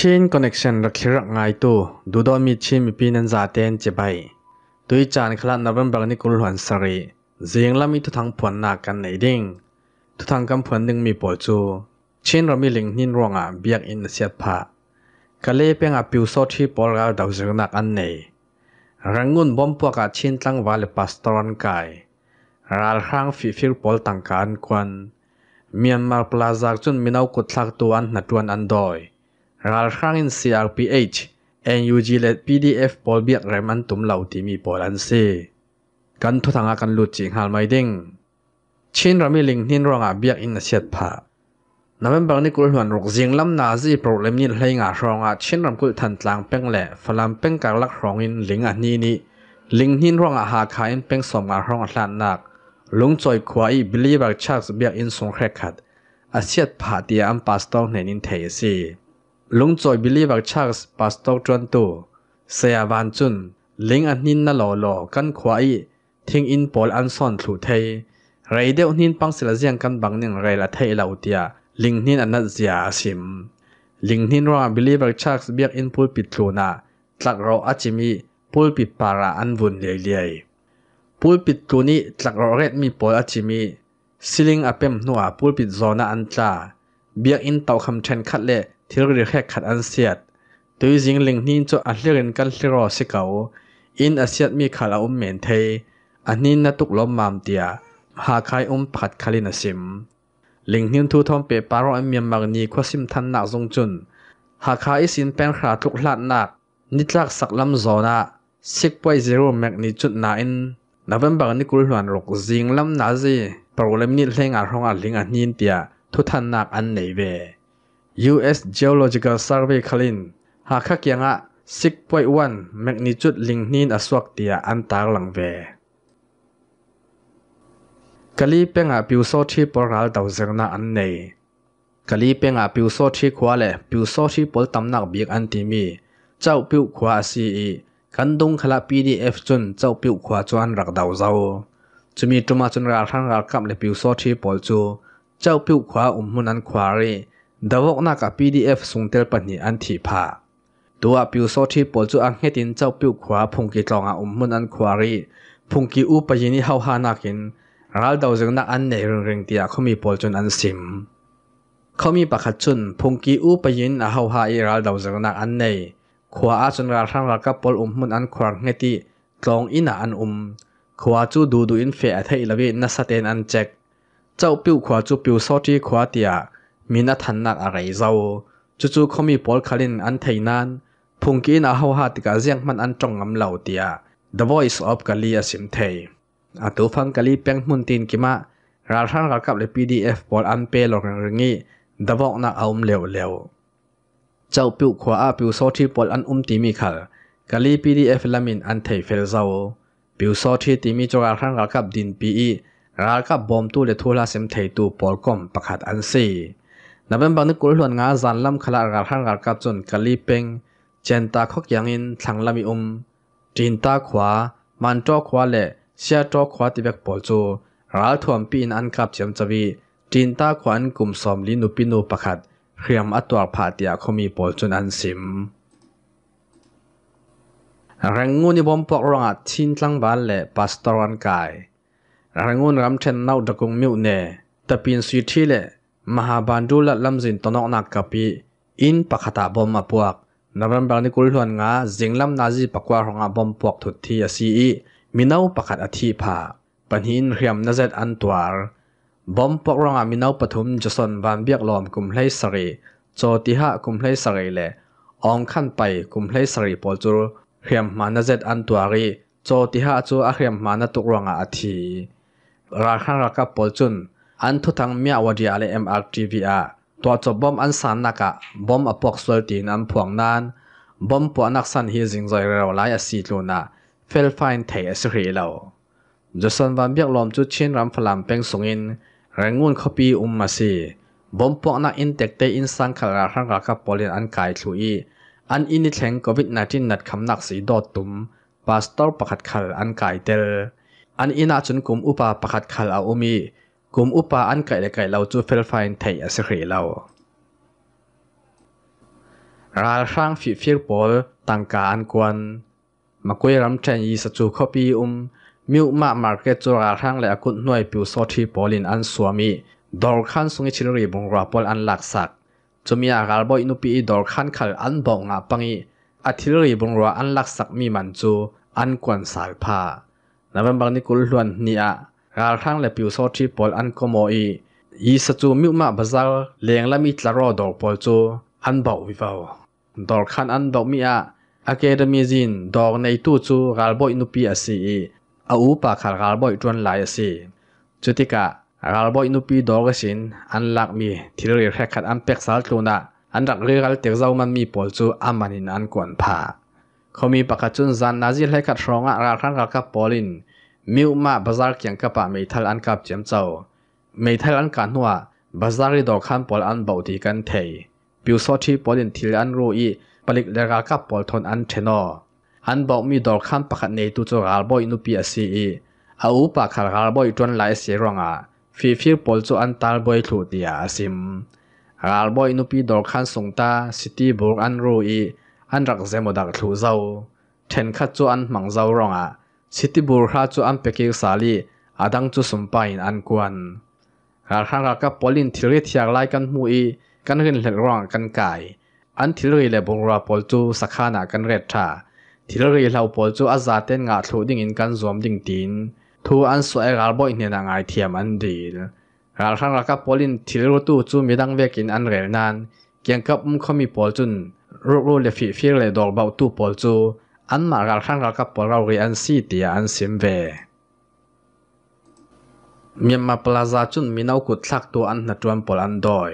ชินคอนเนคชันรักักง่ายตัวดูดอมีชินมีปีนันจาเตนเจ็บไปตัวจานคลาดนับเป็นบางนิกุลหันสรีเสียงละมีทุกทางผอนหนักกันในดิ่งทุกทางกำผอนหนึ่งมีปวดจูชินเรามีลิงนินรองอ่ะเบียกอินเสียผากะเล่เป็นอ่ะผิวสซที่ปอลกาดาวเสียงหนักอันไหนรังงุนบอมพวกอบชินตั้งวาเลปัสตรอนกายรัลครั้งฟิฟิลปอลต่างการควันเมียนมาปลาจากจนมีนาวกุดลักตัวอันนัดวันอันดอย n ร a l r a ง g i n CRPH n จ g เลต PDF บอลเบียกแรมันตุ่มเหล่าที่มีปอลันเซกันทุทางกันหลุดจิงฮาลไม่ดิ้งชินรามิลิงนินรองอาเบียกอินเซียตผาน้ำเป็นบางนี่กลหวนรกจิงลำนาซีโปรเลมนี่ใหงารองอาชินรำกุลทันตลางเป็งแหล่ฟลามเป็งการลักรองอินลิงอันนี้นี่ลิงนินรองอาหาขายอินเป็งสมงารองอัลันนักลุงจอยควายบิลลี่บักชักเบียกอินสงเครขัดอาเซียดผาเตียอัมปาสตองในนินเทยซีลุงจอยบิลีบักชัาส์ปาสตอกจวนตัวเสียบานจุนลิงอันนินน่าหล่อหล่อกันควายทิ้งอินปอลอันซ่อนถูเทยไรเดียวนินปังเสียเซียงกันบางหนึ่งไรละเทยลาอุตยาลิงนินอันนัดเสียสิมลิงนินร่าบิลีบักชัาส์เบียกอินพูลปิดลูนาตลักรออาจิมีพูลปิดปาราอันวุ่นเลียๆพูลปิดัวนี้ตลักรอเรดมีปอลอาจิมีซิลิงอเปมนัวพูลปิดโซนาอันจ่าเบียกอินเตาคำเชนคัดเล่ที่เรียกแค่ขัดอันเสียดตัวจริงลิงนี้จะอัดเรื่องกันเี่รอสิเก่าอินอาเซียดมีขาลาอุ้มเหม็นเทอันนี้นัตุกล้มมามเตีย หาใครอุ้มผัดคาลินสิมลิงนี้ทุ่มทอมเปปารอเมียมักนีควาสิมทันหนักจงจุน หาใครสินเป็นขาทุกหลาดหนักนิจลักสักลำโซนาสิกไปเูนย์แมกนิจุดนาอินนับเป็นบางนิ่กุลหลวนรกจิงลำนาจีโปรเลมนี้เล่งอาร้องอัดลิงอันนี้เตีย ทุ่มทันหนักอันไหนเว US Geological Survey Khalin ha kha kyanga 6.1 magnitude lingnin aswak tia antar langve kali penga piuso thi porngal dawzerna annei kali penga piuso thi khwale piuso thi poltamnak biak antimi chau piu khwa si e kandung khala pdf chun chau piu khwa chuan rak daw zau chumi tuma chun ra thang ra kam le piuso thi pol chu chau piu khwa ummun an khwari ดาวกนักกับเอฟส่งเตลปันนีอันที่พาตัวพิวโซที่ปัจจุอังเฮตินเจ้าพิวขวาพงกิตองอาอมมุนอันควารีพงกิอุปยินิเฮาฮานักินรัลดาวจึงนักอันเนรุงเริงเตียเขามีปัจจนอันซิม เขามีปากขัดจุนพงกิอุปยินอาเฮาฮาอีรัลดาวจึงนักอันเนขวาอาจนราทั้งรักกับปอลอมมุนอันควางเฮติตองอินาอันอุมขวาจู่ดูดูอินเฟอเทอิลเวนัสเตนอันเจ็กเจ้าพิวขวาจูพิวโซที่ขวาเตียมีนัทันนักอะไรเจ้าจู่ๆเขามีบอลคลินอันเทยนั้นพุงกินอาหาวฮาติกาเซียงมันอันจงงำเหล่าเตีย The Voice of Galia ส i m t h e i อาตูฟังกาลีเปียงมุนตินกิมะราชันรับกับเลย PDF บอลอันเปลองเริงี้ดาวนักเอามเลวเลวเจ้าปิวขวาปิวโซที่บอลอันอุ้มตีมีขัลกาลี PDF ละมินอันไทยเฟลเซาปิวโซที่ตีมีจงราชันกับกับดินปีรากับบอมตู้เลทุลาเซมเทยตูบอลกอมประคัดอันซีนับเป็นบางนึกกุลหลวนงาจันลำขลากาหันกากดจนกะลีเป็งเจนตาคอกยังอินทังลำมิอุมจินตาขวามันจ้อขวาเล่เสียจ้อขวาติเวกปอลจูรัลทวมปีนอันกับเจียมจวีจินตาขวานกลุ่มสอมลินุปินุปขะัดเรียมอัตวผาเตียคมีปอลจนอันสิมแรงงูนิบอมปอกรองอัดชินทังบ้านเล่ปัสตอรันกายแรงงูนรำเชนเน่าตะกงมิวเน่ตะปีนสุดที่เล่ Mahabandula lamzin tonok nak kapi in pakata bom apuak November ni kulhon nga zinglam nazi pakwa ronga bom puak thut thi asi minau pakat athi pha panhin riam nazet antwar bom puak ronga minau pathum jason van biak lom kum hlei sari cho ti ha kum hlei sari le ong khan pai kum hlei sari pol chu riam ma nazet antwari cho ti ha chu a riam ma na tuk ronga athi ra khan ra ka pol chun อันทุทังเมียวดีอะไรเอ็มอาร์ทีวีอาตัวจบบอมอันสันนักะบอมอปอกสวยตีนันพวงนั้นบอมปวนักสันฮีจิงใจเราไล่สีลูน่าเฟลไฟน์เทียสรีเราจะสันวันเบียกลมจุดเชนรำฟลามเป็งสุงินแรงงูนขปีอุมมาสีบอมปวนักอินเด็กเตอินสังขารครั้งกับปอลินอันกายทุยอันอินิเทงโควิดน19นัดคำนักสีดอดตุ้มปาสตอร์ประคัดขัลอันกายเตลอันอินาจุนกลุ่มอุปาประคัดขัลอาอุมีกลุ่มอุปาอันไก่ไก่เราจูเฟลไฟน์ไทยอสเรีเราราช่งฟิฟิลปอลตังกาอันกวนมาคุยรำเชนยีสจูคอปีอุมมิวมามาร์เก็ตจูราช่งและกุนหน่วยปิวโซทีปอลินอันสวามีดอลคันสุงิชิลรีบุงราปอลอันหลักสักจูมีอาการบ่อยนุปีดอลคันขลอันบอกงาปังอีอาทิลรีบุงราอันหลักสักมีมันจูอันกวนสายผ้านับเป็นบางนิกุลล้วนนี่อะการทั้งเลปิวโซทีบอลอันก็มอีอีสจูมิวมาบาซาลเลียงละมิตรรอดอกบอลจูอันบอกวิวาดอกขันอันดอกมีอาอาเกดมีจินดอกในตู้จูกาลบอยนุปีอาซีอาอุปากากาลบอยจวนลายซีจุติกะกาลบอยนุปีดอกสินอันหลักมีที่เรียกแค่ขัดอันเป็กสาตูนะอันรักเรียกเตียงเจ้ามันมีบอลจูอามันินอันกวนผ้าเขามีปากกาจุนจันนาจิเลขัดรองอ่ะกาลันกาลกับบอลินมิวมาบาซาร์กียงกับปาเมทัลอันกับเจียมเจ้าเมทัลอันกันหัวบาซาร์ดอกขันปอลอันเบาดีกันเทยปิวโซทีปอลินทิลอันรูอีปลิกเลกากับปอลทนอันเทนออันบากมีดอกขันประคันในตุจกาลบอยนุปีอสีอีอาอุปาการกาลบอยจนไหลเสียรองอ่ะฟีฟิลปอลจูอันตาลบอยถูดีอาซิมกาลบอยนุปีดอกขันสงตาซิตี้บุ์อันรูอีอันรักเซมดักถูเจ้าเทนขัดจูอันมังเจ้ารองอ่ะสิทติบูร์ฮาจูอันเปกิลซาลีอาดังจูสุมปายอันกวนรากฮังรักกับปอลินทิริทยาไลกันมุ่ยกันเรียนเล็กร่องกันไก่อันทิริเละบงราปอลจูสักขานากันเรตชาทิริเราปอลจูอาซาเตนงาทูดิ่งอินกันซวมดิ่งตินทูอันสวยรักบอยเนนังไอเทียมอันดีลรักฮังรักกับปอลินทิริตู้จูมีดังเวกินอันเรนนันเกี่ยงกับมุ่งเขามีปอลจุนรูรูเลฟิฟิลเลดอลบาวตู้ปอลจูอันมาการข้างเรากับปเราเรียนสีเตียอันสิมเวมีมาปลาซาจุนมีนากุดสักตัวอันนัดวนปลอันดอย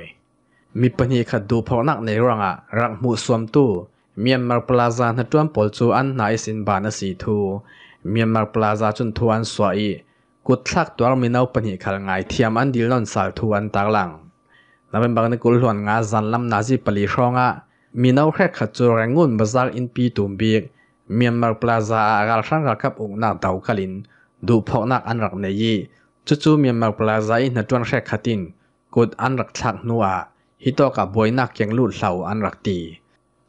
มีปัญหาขัดดูพอนักในรังอ่ะรักมุสวมตู้มีมาปลาซานัดวนปลจูอันนายสินบานสีทูมีมาปลาซาจุนทวนสวยกุดสักตัวมีนาปัญหาขัดไงเทียมอันดีลอนสาวทวนตางหลังนั้วเป็นบางในกุลหวนงาจันลำนาจีปลีช่องอ่ะมีนาแค่ขัดจูแรงงุนบาซากอินปีตุมบีกเมียนมาพลาซาอาการสรั้งรักคับอุกนักดาวคาลินดูพอกนักอันรักในยี่จู่ๆเมียนมาพลาซาอินจวนแรกขัดินกดอันรักชักนัวฮิตโตกับบอยนักยังลูดเสาอันรักตี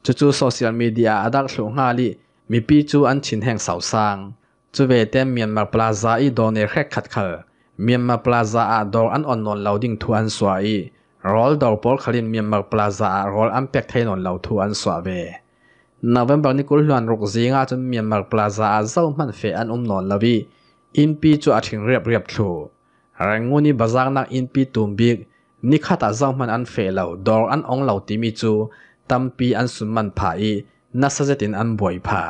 จู่จู่โซเชียลมีเดียอัดักสูงฮาลีมีปีจู่อันชินแห่งเสาสร้างจู่เวเต็มเมียนมาพลาซาอีโดนใแรกขัดเขลเมียนมาพลาซาอาดอกอันอ่อนนอนเหลาดิ่งทวนสวยรอลดอกปอลคาลินเมียนมาพลาซาอารอลอันเป็กไทยนนเหลาทวนสวยนาเวมบอร์น้กุลฮวนรุกซิงอาจนเมีมาร์ปลาซาเซอมันเฟอันอุ่มนอนลาบีอินปีจูอาถึงเรียบเรียบชูเรื่องนี้บาซางนักอินปีตุมบิกนิคาตาเซอมันอันเฟเลาดอร์อันองเลาติมิจูตั้มปีอันสุมันผาอีนัสเซตินอันบวยพา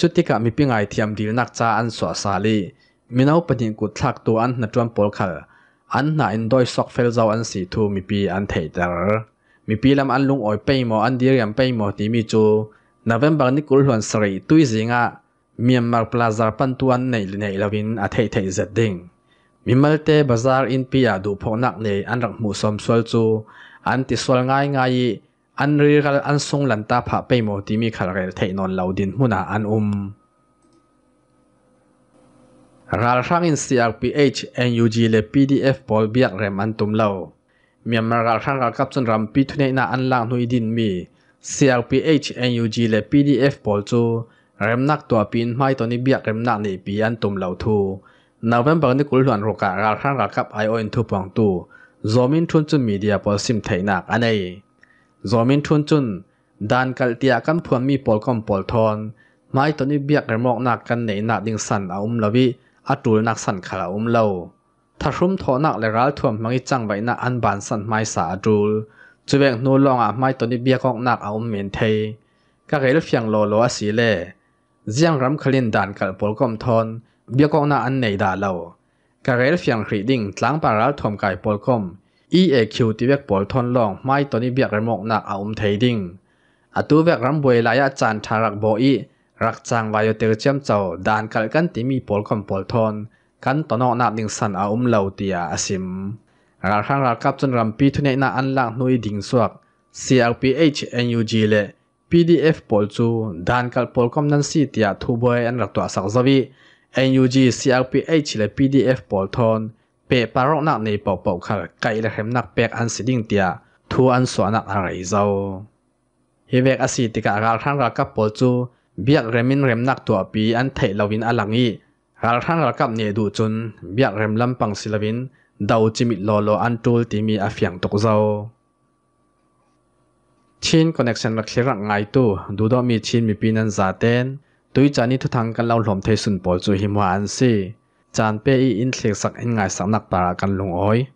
จุดที่กับมีปีง่ายทียมดีนักจ้าอันสวาซาลีมีนักปัิกุทักตัวอันนัดจวมปอลคัลอันน่าอินดอยสอกเฟลเจ้าอันสีทูมีปีอันเทเดอร์มีปีลำอันลุงอ้อยเปย์โมอันดีเรียมเปย์โมติมิจู November นี้กุลมสวนสิ่งตัวจิงะมีมาร์พลาซาร์ปันตัวนี้ในในลาวินอัตเทติจดิงมีมัลเตบาซาร์อินพิยาดูพงนักในอันรักมุสอมสวลจูอันติสวลง่ายง่ายอันรีกัลอันทรงลันตาพะไปโมที่มีคาร์เรลเทนอนลาวดินมุนาอันอุมราลชังอินซีอาร์พีเอชเอ็นยูจีเละพีดีเอฟบอลเบียร์เรมันตุมเล่ามีมาร์ราลชังรกับส่นรัมพีทุนเอนาอันลางนุยดินมี CRPH NUG และ PDF พอลจูเริ่มนักตัวปีนไม่ตอนนี้เบียกเริ่มนักในปีอันตุ่มเหล่าทูนาวเวมเบอร์นี่กุลหลวนโรการาข้างรากับไอโอเอ็นทูปองตู zomin thun chun media pol sim theinak anei zomin thun chun dan kal tia kan phuan mi pol kom pol thon mai toni biak remok nak kan nei na ding san a um lawi atul nak san khala um lo tharum tho nak le ral thuam mangi chang bai na an ban san mai sa atul จุเวงนูลองอ่ะไม่ตัวนี้เบียกองนักเอาเมนเทก็เกลฟียงโลโลอสีเล่เจียงรำคลินด่านกับปลกอมทอนเบียกองนักอันไหนด่าเราก็เกลฟียงครีดิ้งหลังปาราลทอมไก่ปลกอมคิวที่เบกปลทอนลองไม่ตัวนี้เบียกรมกนักเอาเมเทดิ้งอัตัวเวกรำบวยลายอาจารย์ทารักโบอีรักจางวายเตอร์เจียมเจ้าด่านกับกันที่มีปลกอมปลทอนกันตอนนอกนักดิ่งสันเอาเมเลวเตียอสิมรักข้ารักกับจนรำปีทุนน่าอันลักนุยดิ่งสวก CRPH NUG เล่ PDF ปอลจูด้านกับปอลคอมนันสีเตียทูบอยอันรักตัวสักซวี NUG CRPH เล่ PDF ปอลทอนเปปารอกนักในป่าเป่าขาไก่และเข้มนักเปกอันสิ่งเตียทูอันสวนักอะไรเจ้าฮิเวกอสิติการั้างรักกับปอลจูเบียกเรมินเรมนักตัวปีอันเทลวินอันลังอีรักข้างรักกับเนดูจนเบียกเรมลำปังศิลวิน đầu chim mít lo lo ăn trôi tí mi à phiang tộc dâu chin connection lạc khía rằng ngay tu đủ đó mi chin mi pinan giả tên tuy chán ni thu thăng căn lâu lòm thay sùn bỏ dù hiểm hòa ăn si chán pe y in thiệt sắc hình ngài sáng nạc bà căn lùng ối